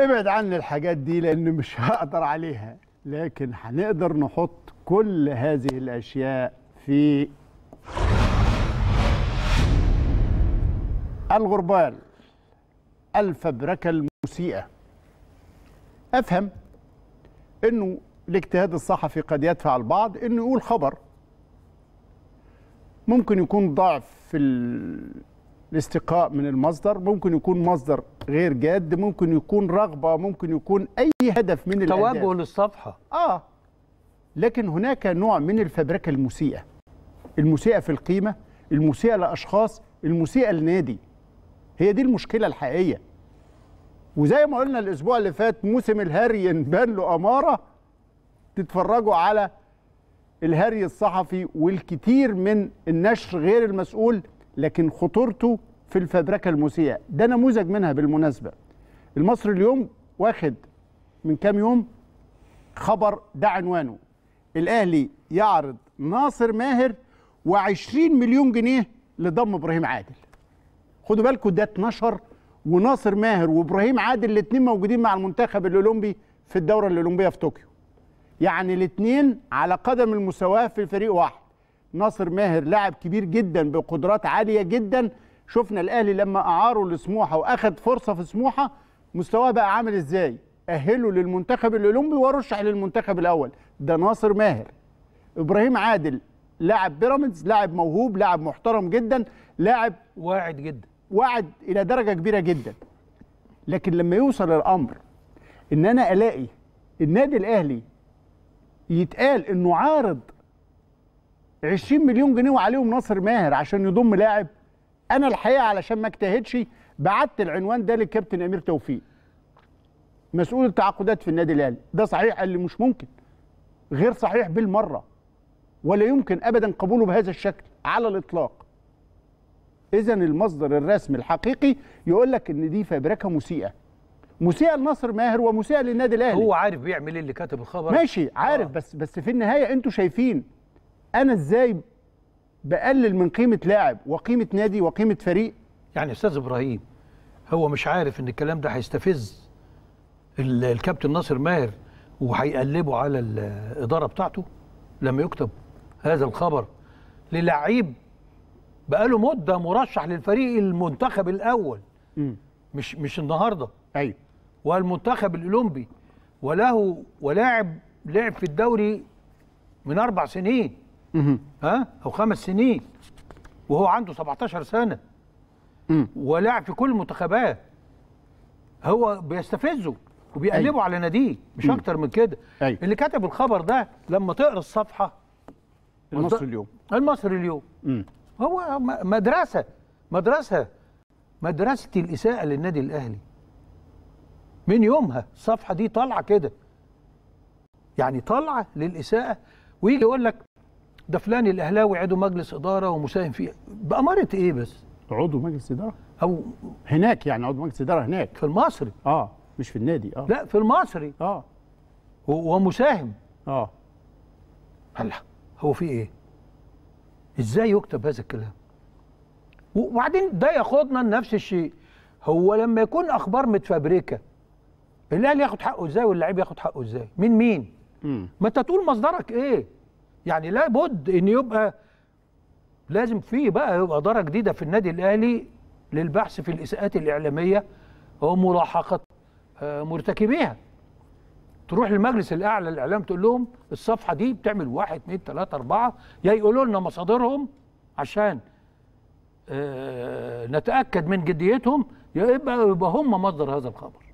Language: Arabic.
ابعد عني الحاجات دي لان مش هقدر عليها لكن هنقدر نحط كل هذه الاشياء في الغربال الفبركه المسيئه افهم انه الاجتهاد الصحفي قد يدفع البعض انه يقول خبر ممكن يكون ضعف في الاستقاء من المصدر ممكن يكون مصدر غير جاد ممكن يكون رغبة ممكن يكون أي هدف من الأهداف توجه للصفحة آه لكن هناك نوع من الفبركة المسيئة المسيئة في القيمة المسيئة لأشخاص المسيئة لنادي هي دي المشكلة الحقيقية وزي ما قلنا الأسبوع اللي فات موسم الهري بان له أمارة تتفرجوا على الهري الصحفي والكثير من النشر غير المسؤول لكن خطورته في الفبركه المسيئه ده نموذج منها بالمناسبه المصري اليوم واخد من كام يوم خبر ده عنوانه الاهلي يعرض ناصر ماهر و20 مليون جنيه لضم ابراهيم عادل خدوا بالكم ده اتنشر وناصر ماهر وابراهيم عادل الاثنين موجودين مع المنتخب الاولمبي في الدوره الاولمبيه في طوكيو يعني الاثنين على قدم المساواه في فريق واحد ناصر ماهر لاعب كبير جدا بقدرات عاليه جدا شفنا الاهلي لما اعاره لسموحه واخد فرصه في سموحه مستواه بقى عامل ازاي اهله للمنتخب الاولمبي ورشح للمنتخب الاول ده ناصر ماهر ابراهيم عادل لاعب بيراميدز لاعب موهوب لاعب محترم جدا لاعب واعد جدا واعد الى درجه كبيره جدا لكن لما يوصل الامر ان انا الاقي النادي الاهلي يتقال انه عارض 20 مليون جنيه وعليهم ناصر ماهر عشان يضم لاعب انا الحقيقه علشان ما اجتهدش بعت العنوان ده للكابتن امير توفيق مسؤول التعاقدات في النادي الاهلي ده صحيح قال لي مش ممكن غير صحيح بالمره ولا يمكن ابدا قبوله بهذا الشكل على الاطلاق اذا المصدر الرسمي الحقيقي يقول لك ان دي فبركه مسيئه مسيئه لنصر ماهر ومسيئه للنادي الاهلي هو عارف بيعمل ايه اللي كاتب الخبر ماشي عارف آه. بس بس في النهايه انتوا شايفين انا ازاي بقلل من قيمه لاعب وقيمه نادي وقيمه فريق يعني استاذ ابراهيم هو مش عارف ان الكلام ده هيستفز الكابتن ناصر ماهر وهيقلبه على الاداره بتاعته لما يكتب هذا الخبر للعيب بقاله مده مرشح للفريق المنتخب الاول م. مش مش النهارده ايوه والمنتخب الاولمبي وله ولاعب لعب في الدوري من اربع سنين ها او خمس سنين وهو عنده 17 سنه ولاعب في كل المنتخبات هو بيستفزه وبيقلبوا أي. على ناديه مش مم. اكتر من كده أيوة. اللي كتب الخبر ده لما تقرا الصفحه المصري اليوم المصري اليوم مم. هو مدرسه مدرسه مدرسه الاساءه للنادي الاهلي من يومها الصفحه دي طالعه كده يعني طالعه للاساءه ويجي يقول لك ده فلان الاهلاوي عضو مجلس اداره ومساهم فيه باماره ايه بس عضو مجلس اداره او هناك يعني عضو مجلس اداره هناك في المصري اه مش في النادي اه لا في المصري اه ومساهم اه هلا هو في ايه ازاي يكتب هذا الكلام وبعدين ده ياخدنا لنفس الشيء هو لما يكون اخبار متفبركه الاهلي ياخد حقه ازاي واللعيب ياخد حقه ازاي من مين مم. ما انت تقول مصدرك ايه يعني لابد ان يبقى لازم في بقى يبقى اداره جديده في النادي الاهلي للبحث في الاساءات الاعلاميه وملاحقه آه، مرتكبيها تروح للمجلس الاعلى للاعلام تقول لهم الصفحه دي بتعمل واحد اثنين ثلاثه اربعه يا يقولوا لنا مصادرهم عشان آه، نتاكد من جديتهم يبقى يبقى هم مصدر هذا الخبر